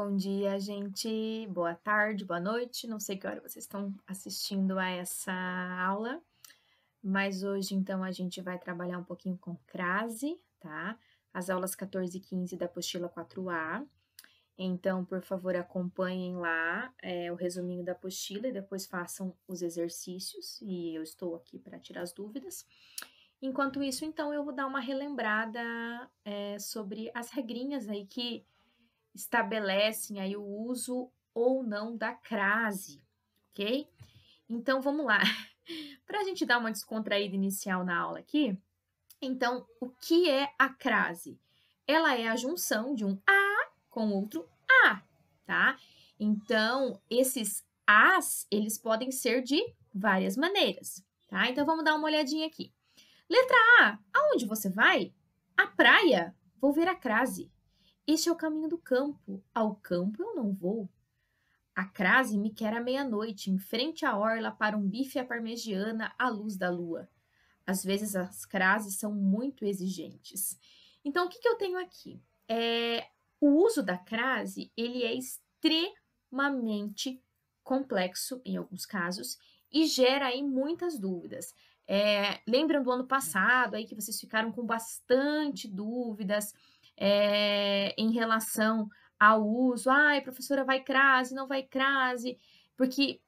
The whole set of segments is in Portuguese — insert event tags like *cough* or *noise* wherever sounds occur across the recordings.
Bom dia, gente. Boa tarde, boa noite. Não sei que hora vocês estão assistindo a essa aula, mas hoje então a gente vai trabalhar um pouquinho com crase, tá? As aulas 14 e 15 da apostila 4A. Então, por favor, acompanhem lá é, o resuminho da apostila e depois façam os exercícios. E eu estou aqui para tirar as dúvidas. Enquanto isso, então, eu vou dar uma relembrada é, sobre as regrinhas aí que estabelecem aí o uso ou não da crase, ok? Então vamos lá. *laughs* Para a gente dar uma descontraída inicial na aula aqui, então o que é a crase? Ela é a junção de um a com outro a, tá? Então esses as eles podem ser de várias maneiras, tá? Então vamos dar uma olhadinha aqui. Letra A, aonde você vai? A praia. Vou ver a crase. Este é o caminho do campo. Ao campo eu não vou. A crase me quer à meia-noite, em frente à orla, para um bife à parmegiana à luz da lua. Às vezes as crases são muito exigentes. Então, o que, que eu tenho aqui? É, o uso da crase, ele é extremamente complexo, em alguns casos, e gera aí muitas dúvidas. É, lembram do ano passado aí que vocês ficaram com bastante dúvidas é, em relação ao uso. Ai, professora, vai crase, não vai crase. Porque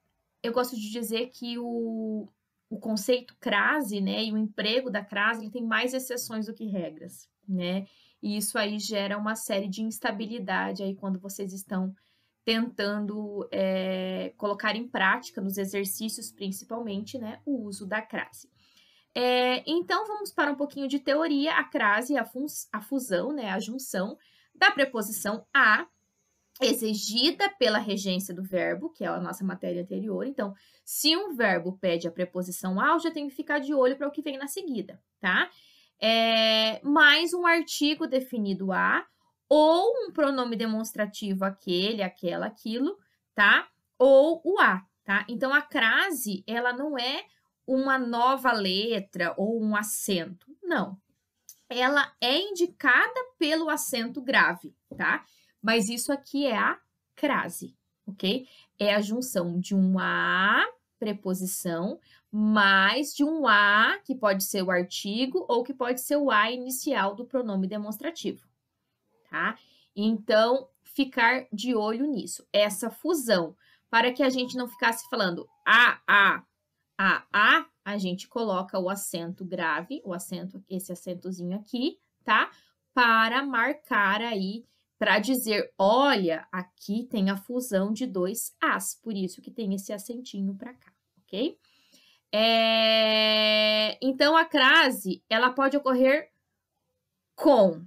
eu gosto de dizer que o, o conceito crase, né, e o emprego da crase, ele tem mais exceções do que regras, né? E isso aí gera uma série de instabilidade aí quando vocês estão tentando é, colocar em prática, nos exercícios principalmente, né, o uso da crase. É, então, vamos para um pouquinho de teoria, a crase, a, a fusão, né, a junção da preposição a, exigida pela regência do verbo, que é a nossa matéria anterior. Então, se um verbo pede a preposição a eu já tenho que ficar de olho para o que vem na seguida, tá? É, mais um artigo definido a, ou um pronome demonstrativo aquele, aquela, aquilo, tá? Ou o a, tá? Então, a crase, ela não é uma nova letra ou um acento. Não. Ela é indicada pelo acento grave, tá? Mas isso aqui é a crase, ok? É a junção de um A, preposição, mais de um A, que pode ser o artigo ou que pode ser o A inicial do pronome demonstrativo, tá? Então, ficar de olho nisso. Essa fusão, para que a gente não ficasse falando A, ah, A, ah, a A, a gente coloca o acento grave, o acento, esse acentozinho aqui, tá? Para marcar aí, para dizer, olha, aqui tem a fusão de dois As, por isso que tem esse acentinho para cá, ok? É... Então, a crase, ela pode ocorrer com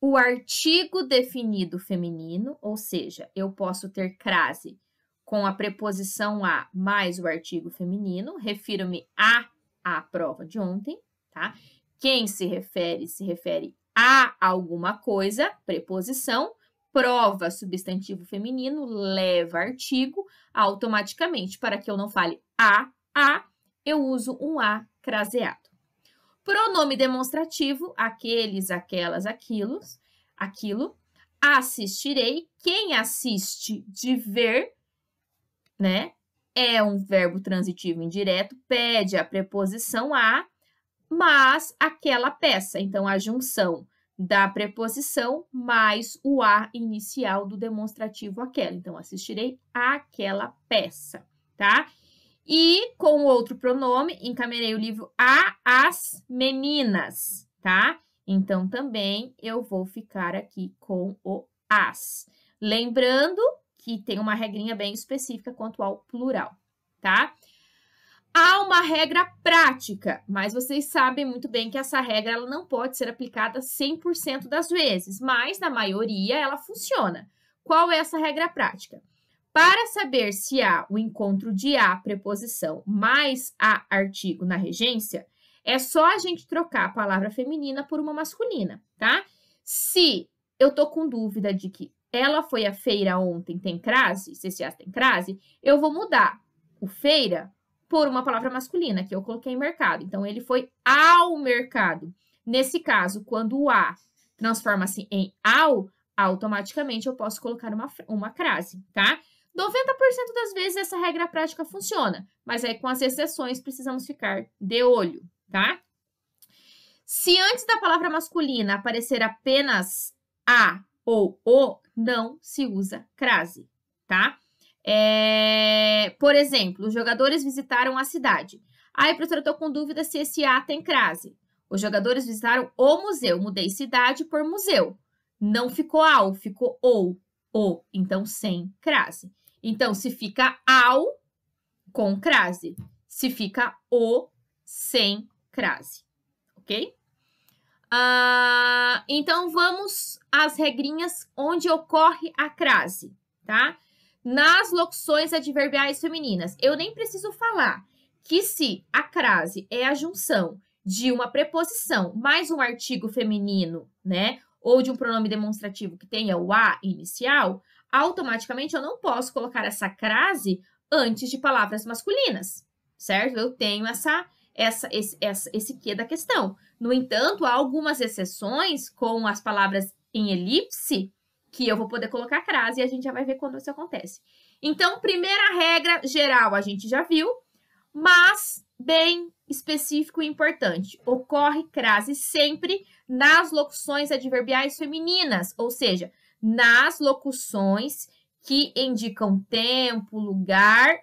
o artigo definido feminino, ou seja, eu posso ter crase com a preposição a mais o artigo feminino, refiro-me a a prova de ontem, tá? Quem se refere, se refere a alguma coisa, preposição, prova, substantivo feminino, leva artigo, automaticamente, para que eu não fale a, a, eu uso um a craseado. Pronome demonstrativo, aqueles, aquelas, aquilo, aquilo. Assistirei, quem assiste de ver, né? É um verbo transitivo indireto, pede a preposição a, mas aquela peça. Então, a junção da preposição mais o a inicial do demonstrativo aquela. Então, assistirei àquela peça, tá? E com outro pronome, encaminhei o livro a as meninas, tá? Então, também eu vou ficar aqui com o as. Lembrando que tem uma regrinha bem específica quanto ao plural, tá? Há uma regra prática, mas vocês sabem muito bem que essa regra ela não pode ser aplicada 100% das vezes, mas na maioria ela funciona. Qual é essa regra prática? Para saber se há o encontro de a preposição mais a artigo na regência, é só a gente trocar a palavra feminina por uma masculina, tá? Se eu tô com dúvida de que ela foi à feira ontem, tem crase, se CCAs tem crase, eu vou mudar o feira por uma palavra masculina, que eu coloquei mercado. Então, ele foi ao mercado. Nesse caso, quando o A transforma-se em ao, automaticamente eu posso colocar uma, uma crase, tá? 90% das vezes essa regra prática funciona, mas aí com as exceções precisamos ficar de olho, tá? Se antes da palavra masculina aparecer apenas a ou o, não se usa crase, tá? É, por exemplo, os jogadores visitaram a cidade. Aí, professora, eu com dúvida se esse A tem crase. Os jogadores visitaram o museu. Mudei cidade por museu. Não ficou ao, ficou ou. O, então sem crase. Então, se fica ao com crase. Se fica o sem crase. Ok? Ah, então vamos às regrinhas onde ocorre a crase, tá? Nas locuções adverbiais femininas. Eu nem preciso falar que se a crase é a junção de uma preposição mais um artigo feminino, né? Ou de um pronome demonstrativo que tenha o a inicial, automaticamente eu não posso colocar essa crase antes de palavras masculinas, certo? Eu tenho essa essa, esse, essa, esse que da questão. No entanto, há algumas exceções com as palavras em elipse que eu vou poder colocar crase e a gente já vai ver quando isso acontece. Então, primeira regra geral a gente já viu, mas bem específico e importante. Ocorre crase sempre nas locuções adverbiais femininas, ou seja, nas locuções que indicam tempo, lugar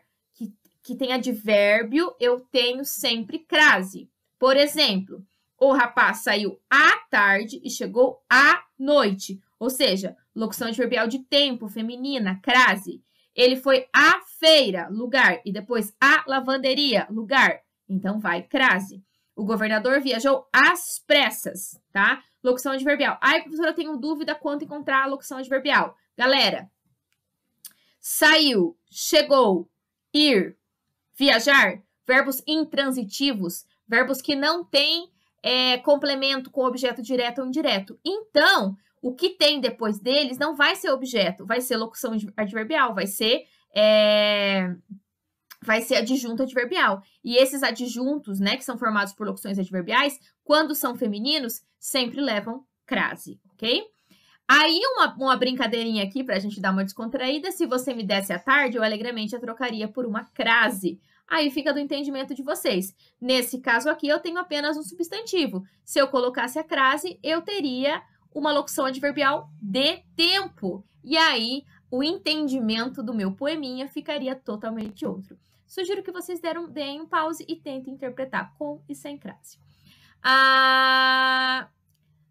que tem advérbio, eu tenho sempre crase. Por exemplo, o rapaz saiu à tarde e chegou à noite. Ou seja, locução adverbial de tempo, feminina, crase. Ele foi à feira, lugar, e depois à lavanderia, lugar. Então vai crase. O governador viajou às pressas, tá? Locução adverbial. Ai, professora, eu tenho dúvida quanto encontrar a locução adverbial. Galera, saiu, chegou, ir, Viajar, verbos intransitivos, verbos que não têm é, complemento com objeto direto ou indireto. Então, o que tem depois deles não vai ser objeto, vai ser locução adverbial, vai ser é, vai ser adjunto adverbial. E esses adjuntos, né, que são formados por locuções adverbiais, quando são femininos, sempre levam crase, ok? Aí, uma, uma brincadeirinha aqui pra gente dar uma descontraída. Se você me desse à tarde, eu alegremente a trocaria por uma crase. Aí fica do entendimento de vocês. Nesse caso aqui, eu tenho apenas um substantivo. Se eu colocasse a crase, eu teria uma locução adverbial de tempo. E aí, o entendimento do meu poeminha ficaria totalmente outro. Sugiro que vocês deram, deem um pause e tentem interpretar com e sem crase. Ah,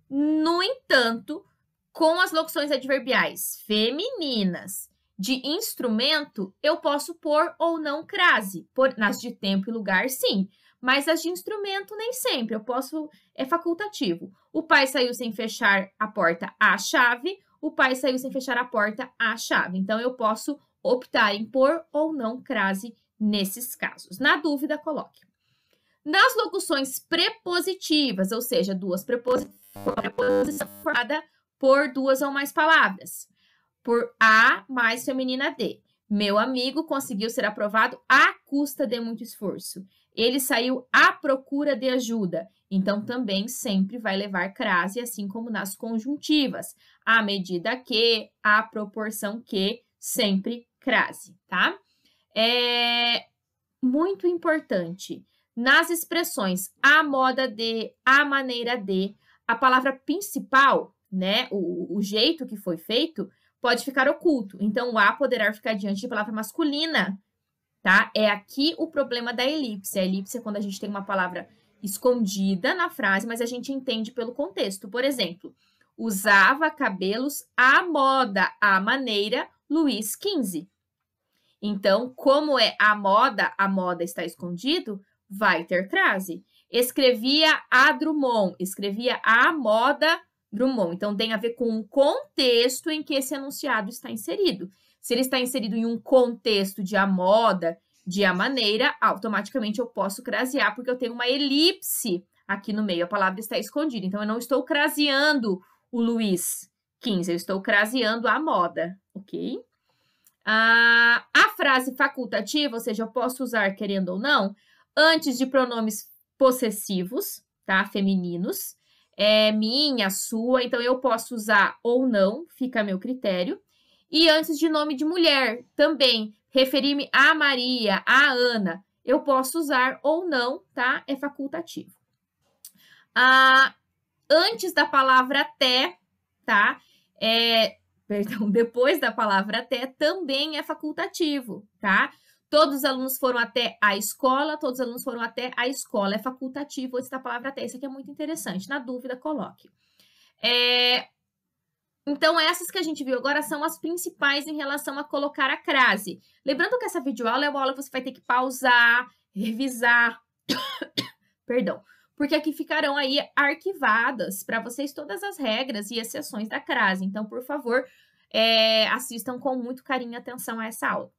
no entanto, com as locuções adverbiais femininas de instrumento, eu posso pôr ou não crase. Por, nas de tempo e lugar, sim. Mas as de instrumento, nem sempre. Eu posso. É facultativo. O pai saiu sem fechar a porta à chave. O pai saiu sem fechar a porta à chave. Então, eu posso optar em pôr ou não crase nesses casos. Na dúvida, coloque. Nas locuções prepositivas, ou seja, duas preposições, uma preposição formada por duas ou mais palavras. Por A mais feminina D. Meu amigo conseguiu ser aprovado à custa de muito esforço. Ele saiu à procura de ajuda. Então, também sempre vai levar crase, assim como nas conjuntivas. À medida que, à proporção que, sempre crase, tá? É muito importante. Nas expressões a moda de, a maneira de, a palavra principal né, o, o jeito que foi feito, pode ficar oculto. Então, o A poderá ficar diante de palavra masculina, tá? É aqui o problema da elipse. A elipse é quando a gente tem uma palavra escondida na frase, mas a gente entende pelo contexto. Por exemplo, usava cabelos à moda, à maneira Luiz XV. Então, como é a moda, a moda está escondido, vai ter crase. Escrevia a Drummond, escrevia a moda Drummond. Então, tem a ver com o contexto em que esse enunciado está inserido. Se ele está inserido em um contexto de a moda, de a maneira, automaticamente eu posso crasear, porque eu tenho uma elipse aqui no meio. A palavra está escondida. Então, eu não estou craseando o Luiz 15, eu estou craseando a moda, ok? Ah, a frase facultativa, ou seja, eu posso usar querendo ou não, antes de pronomes possessivos, tá? Femininos é minha, sua, então eu posso usar ou não, fica a meu critério. E antes de nome de mulher, também, referir-me a Maria, a Ana, eu posso usar ou não, tá? É facultativo. Ah, antes da palavra até, tá? É, *laughs* perdão, depois da palavra até, também é facultativo, tá? Todos os alunos foram até a escola, todos os alunos foram até a escola. É facultativo essa palavra até. Isso aqui é muito interessante. Na dúvida, coloque. É... Então, essas que a gente viu agora são as principais em relação a colocar a crase. Lembrando que essa videoaula é uma aula que você vai ter que pausar, revisar. *coughs* Perdão. Porque aqui ficarão aí arquivadas para vocês todas as regras e exceções da crase. Então, por favor, é... assistam com muito carinho e atenção a essa aula.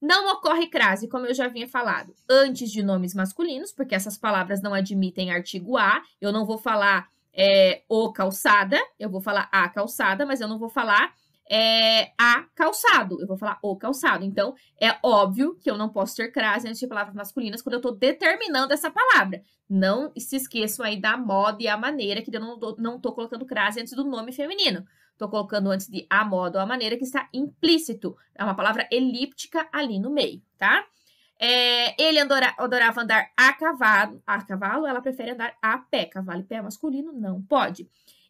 Não ocorre crase, como eu já vinha falado, antes de nomes masculinos, porque essas palavras não admitem artigo A. Eu não vou falar é, o calçada, eu vou falar a calçada, mas eu não vou falar é, a calçado, eu vou falar o calçado. Então, é óbvio que eu não posso ter crase antes de palavras masculinas quando eu estou determinando essa palavra. Não se esqueçam aí da moda e a maneira que eu não, não tô colocando crase antes do nome feminino. Estou colocando antes de a modo ou a maneira, que está implícito. É uma palavra elíptica ali no meio, tá? É, ele adora, adorava andar a cavalo, a cavalo, ela prefere andar a pé. Cavalo e pé é masculino não pode.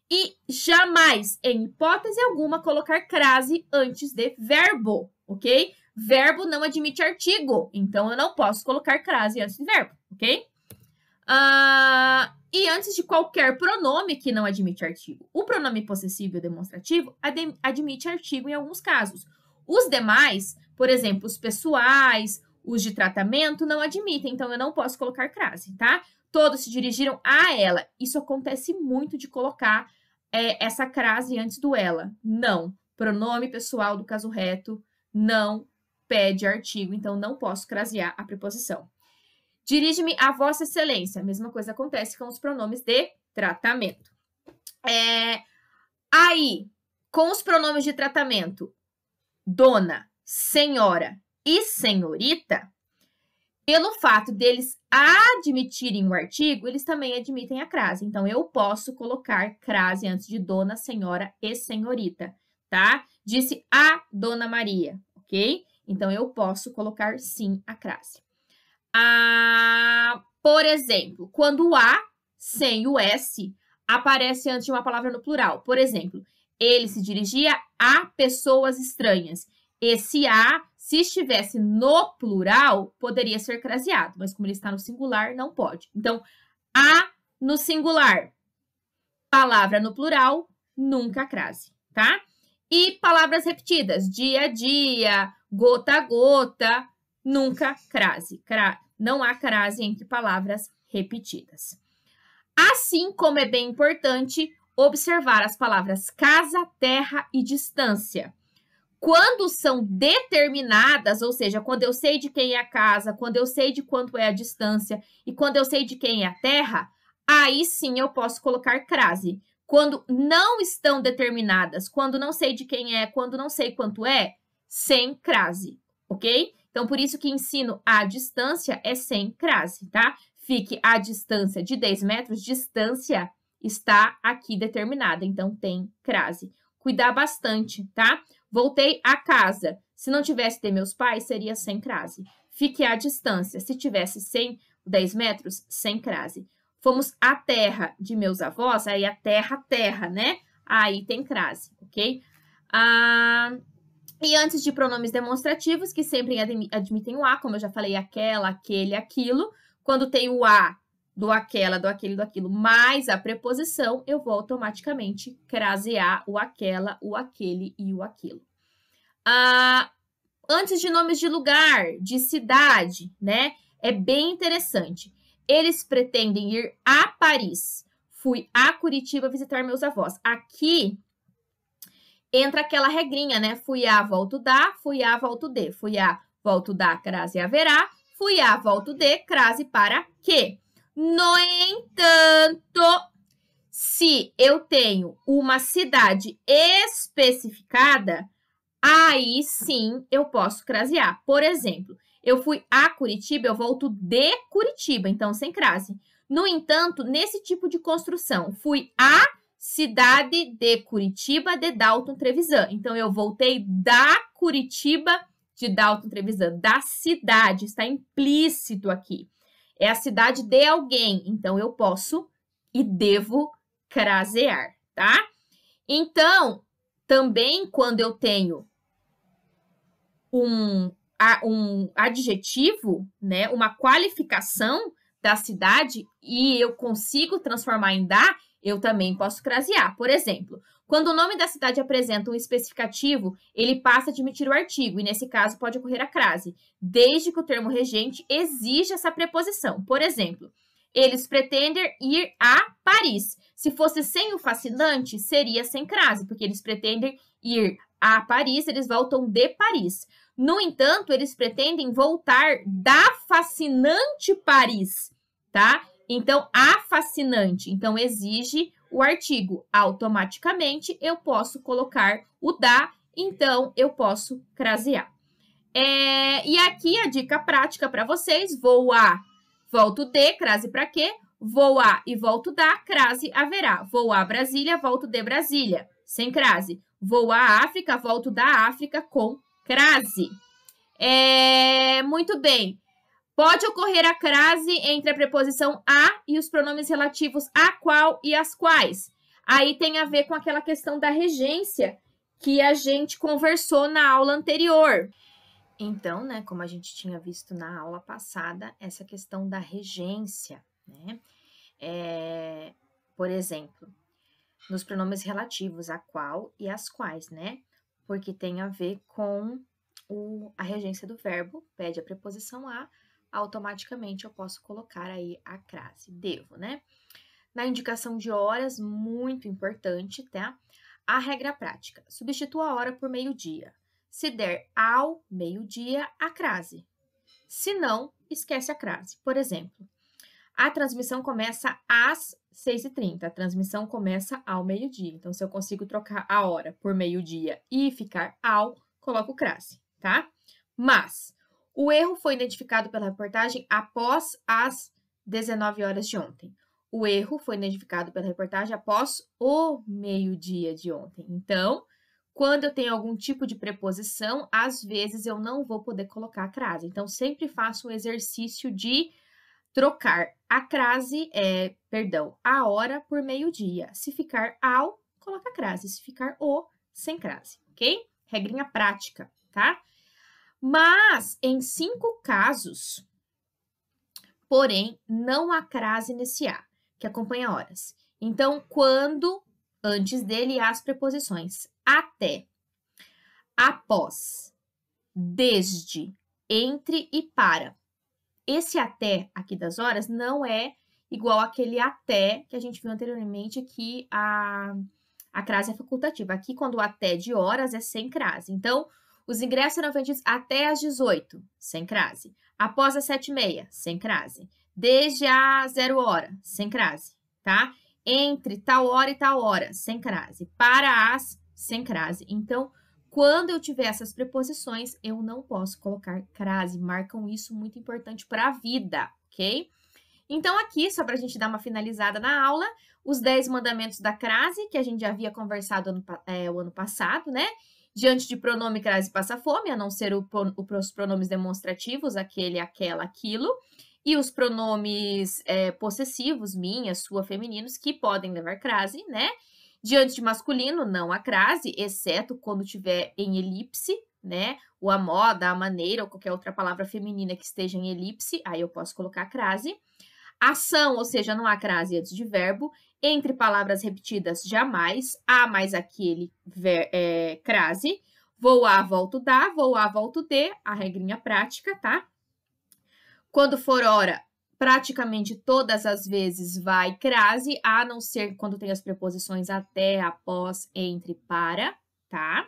E jamais, em hipótese alguma, colocar crase antes de verbo, ok? Verbo não admite artigo, então eu não posso colocar crase antes de verbo, ok? Uh, e antes de qualquer pronome que não admite artigo. O pronome possessivo e demonstrativo ad admite artigo em alguns casos. Os demais, por exemplo, os pessoais, os de tratamento, não admitem, então eu não posso colocar crase, tá? Todos se dirigiram a ela. Isso acontece muito de colocar é, essa crase antes do ela. Não. Pronome pessoal do caso reto não pede artigo, então não posso crasear a preposição. Dirige-me a Vossa Excelência. A mesma coisa acontece com os pronomes de tratamento. É, aí, com os pronomes de tratamento, dona, senhora e senhorita, pelo fato deles admitirem o artigo, eles também admitem a crase. Então, eu posso colocar crase antes de dona, senhora e senhorita, tá? Disse a dona Maria, ok? Então, eu posso colocar sim a crase. Ah, por exemplo, quando o A sem o S aparece antes de uma palavra no plural. Por exemplo, ele se dirigia a pessoas estranhas. Esse a, se estivesse no plural, poderia ser craseado, mas como ele está no singular, não pode. Então, a no singular, palavra no plural, nunca crase, tá? E palavras repetidas, dia a dia, gota a gota, nunca crase. Cra não há crase entre palavras repetidas. Assim como é bem importante observar as palavras casa, terra e distância. Quando são determinadas, ou seja, quando eu sei de quem é a casa, quando eu sei de quanto é a distância e quando eu sei de quem é a terra, aí sim eu posso colocar crase. Quando não estão determinadas, quando não sei de quem é, quando não sei quanto é, sem crase, ok? Então, por isso que ensino à distância é sem crase, tá? Fique à distância de 10 metros, distância está aqui determinada, então tem crase. Cuidar bastante, tá? Voltei a casa. Se não tivesse de meus pais, seria sem crase. Fique à distância. Se tivesse 100, 10 metros, sem crase. Fomos à terra de meus avós, aí a terra, terra, né? Aí tem crase, ok? Ah, e antes de pronomes demonstrativos, que sempre admitem o a, como eu já falei, aquela, aquele, aquilo, quando tem o a do aquela, do aquele, do aquilo, mais a preposição, eu vou automaticamente crasear o aquela, o aquele e o aquilo. Ah, antes de nomes de lugar, de cidade, né? É bem interessante. Eles pretendem ir a Paris. Fui a Curitiba visitar meus avós. Aqui entra aquela regrinha, né? Fui A, volto dá, fui A, volto D. Fui A, volto dá, crase haverá. Fui A, volto D, crase para que. No entanto, se eu tenho uma cidade especificada, aí sim eu posso crasear. Por exemplo, eu fui a Curitiba, eu volto de Curitiba, então sem crase. No entanto, nesse tipo de construção, fui a cidade de Curitiba de Dalton Trevisan. Então eu voltei da Curitiba de Dalton Trevisan, da cidade, está implícito aqui. É a cidade de alguém, então eu posso e devo crasear, tá? Então, também quando eu tenho um, um adjetivo, né, uma qualificação da cidade e eu consigo transformar em dar, eu também posso crasear. Por exemplo, quando o nome da cidade apresenta um especificativo, ele passa a admitir o artigo, e nesse caso pode ocorrer a crase, desde que o termo regente exija essa preposição. Por exemplo, eles pretendem ir a Paris. Se fosse sem o fascinante, seria sem crase, porque eles pretendem ir a Paris, eles voltam de Paris. No entanto, eles pretendem voltar da fascinante Paris, tá? Então, a fascinante, então exige o artigo. Automaticamente eu posso colocar o da, então eu posso crasear. É, e aqui a dica prática para vocês: vou a, volto de, crase para quê? Vou a e volto da, crase haverá. Vou a Brasília, volto de Brasília, sem crase. Vou a África, volto da África com crase. É, muito bem. Pode ocorrer a crase entre a preposição a e os pronomes relativos a qual e as quais. Aí tem a ver com aquela questão da regência que a gente conversou na aula anterior. Então, né, como a gente tinha visto na aula passada, essa questão da regência, né? É, por exemplo, nos pronomes relativos a qual e as quais, né? Porque tem a ver com o, a regência do verbo, pede a preposição a, automaticamente eu posso colocar aí a crase, devo, né? Na indicação de horas, muito importante, tá? A regra prática, substitua a hora por meio-dia. Se der ao meio-dia, a crase. Se não, esquece a crase. Por exemplo, a transmissão começa às 6h30, a transmissão começa ao meio-dia. Então, se eu consigo trocar a hora por meio-dia e ficar ao, coloco crase, tá? Mas, o erro foi identificado pela reportagem após as 19 horas de ontem. O erro foi identificado pela reportagem após o meio-dia de ontem. Então, quando eu tenho algum tipo de preposição, às vezes eu não vou poder colocar a crase. Então, sempre faço um exercício de trocar a crase, é, perdão, a hora por meio-dia. Se ficar ao, coloca a crase. Se ficar o, sem crase, ok? Regrinha prática, tá? Mas, em cinco casos, porém, não há crase nesse A, que acompanha horas. Então, quando, antes dele, há as preposições até, após, desde, entre e para. Esse até aqui das horas não é igual aquele até que a gente viu anteriormente que a, a crase é facultativa. Aqui, quando o até de horas é sem crase. Então, os ingressos eram vendidos até às 18, sem crase. Após as 7 h 30 sem crase. Desde a 0 hora, sem crase, tá? Entre tal hora e tal hora, sem crase. Para as, sem crase. Então, quando eu tiver essas preposições, eu não posso colocar crase. Marcam isso muito importante para a vida, ok? Então, aqui, só para a gente dar uma finalizada na aula, os 10 mandamentos da crase, que a gente já havia conversado ano, é, o ano passado, né? diante de pronome crase passa fome, a não ser o, o, os pronomes demonstrativos, aquele, aquela, aquilo, e os pronomes é, possessivos, minha, sua, femininos, que podem levar crase, né? Diante de masculino, não há crase, exceto quando tiver em elipse, né? Ou a moda, a maneira, ou qualquer outra palavra feminina que esteja em elipse, aí eu posso colocar crase. Ação, ou seja, não há crase antes de verbo, entre palavras repetidas jamais, a mais aquele é, crase, vou a, volto da, vou a, volto de, a regrinha prática, tá? Quando for hora, praticamente todas as vezes vai crase, a não ser quando tem as preposições até, após, entre, para, tá?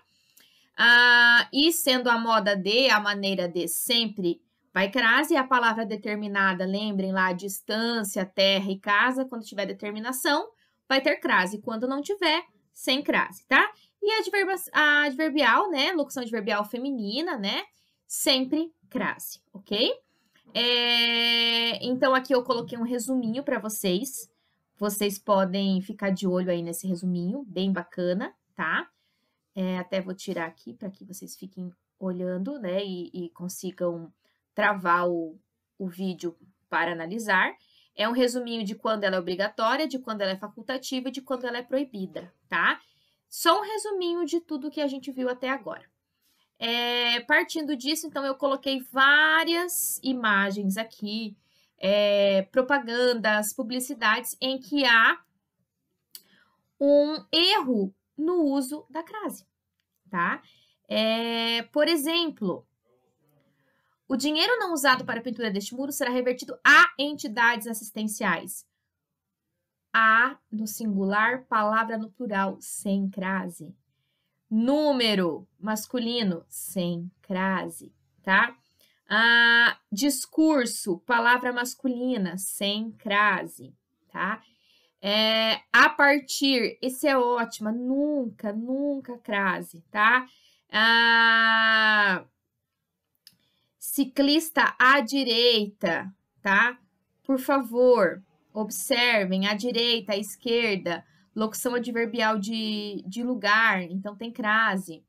Ah, e sendo a moda de, a maneira de sempre Vai crase a palavra determinada, lembrem lá, distância, terra e casa, quando tiver determinação, vai ter crase. Quando não tiver, sem crase, tá? E a, adverbial, né, locução adverbial feminina, né, sempre crase, ok? É... Então, aqui eu coloquei um resuminho para vocês. Vocês podem ficar de olho aí nesse resuminho, bem bacana, tá? É, até vou tirar aqui para que vocês fiquem olhando, né, e, e consigam travar o, o vídeo para analisar. É um resuminho de quando ela é obrigatória, de quando ela é facultativa e de quando ela é proibida, tá? Só um resuminho de tudo que a gente viu até agora. É, partindo disso, então, eu coloquei várias imagens aqui, é, propagandas, publicidades, em que há um erro no uso da crase, tá? É, por exemplo, o dinheiro não usado para a pintura deste muro será revertido a entidades assistenciais. A no singular, palavra no plural, sem crase. Número masculino, sem crase, tá? Ah, discurso, palavra masculina, sem crase, tá? É, a partir, esse é ótimo, nunca, nunca crase, tá? Ah, Ciclista à direita, tá? Por favor, observem à direita, à esquerda, locução adverbial de, de lugar, então tem crase.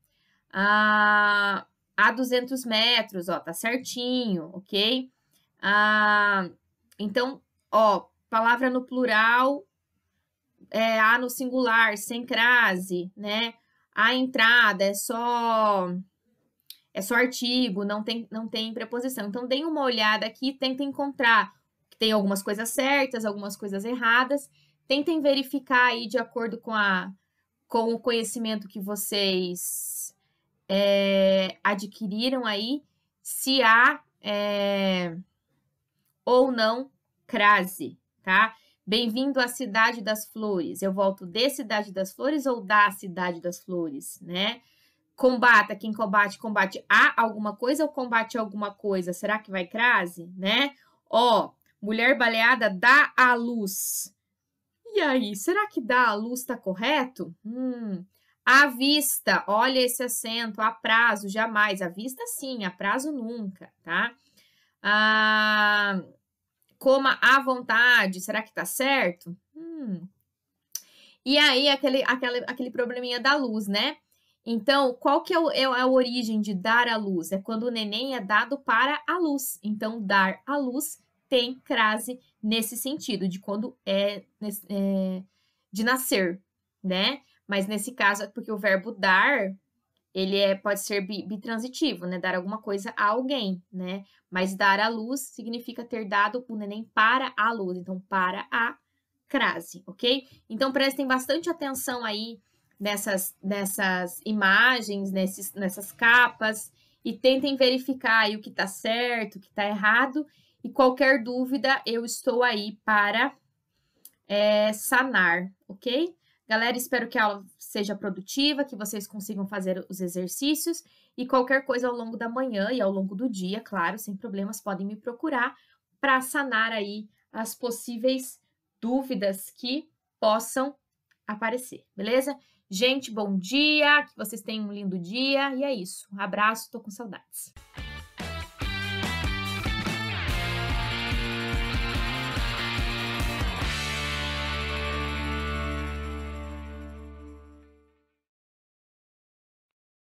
Ah, a 200 metros, ó, tá certinho, ok? Ah, então, ó, palavra no plural, é, a no singular, sem crase, né? A entrada é só é só artigo, não tem, não tem preposição. Então, dê uma olhada aqui, tentem encontrar que tem algumas coisas certas, algumas coisas erradas. Tentem verificar aí de acordo com, a, com o conhecimento que vocês é, adquiriram aí, se há é, ou não crase, tá? Bem-vindo à Cidade das Flores. Eu volto de Cidade das Flores ou da Cidade das Flores, né? combata quem combate, combate a alguma coisa ou combate alguma coisa? Será que vai crase, né? Ó, mulher baleada dá a luz. E aí, será que dá a luz tá correto? Hum. À vista, olha esse acento, a prazo, jamais. À vista, sim, a prazo, nunca, tá? Ah, coma à vontade, será que tá certo? Hum. E aí, aquele, aquele, aquele probleminha da luz, né? Então, qual que é, o, é a origem de dar à luz? É quando o neném é dado para a luz. Então, dar à luz tem crase nesse sentido, de quando é, é de nascer, né? Mas nesse caso, é porque o verbo dar, ele é, pode ser bitransitivo, né? Dar alguma coisa a alguém, né? Mas dar à luz significa ter dado o neném para a luz, então para a crase, ok? Então prestem bastante atenção aí nessas, nessas imagens, nesses, nessas capas, e tentem verificar o que está certo, o que está errado, e qualquer dúvida eu estou aí para é, sanar, ok? Galera, espero que a aula seja produtiva, que vocês consigam fazer os exercícios e qualquer coisa ao longo da manhã e ao longo do dia, claro, sem problemas, podem me procurar para sanar aí as possíveis dúvidas que possam aparecer, beleza? Gente, bom dia, que vocês tenham um lindo dia e é isso. Um abraço, tô com saudades.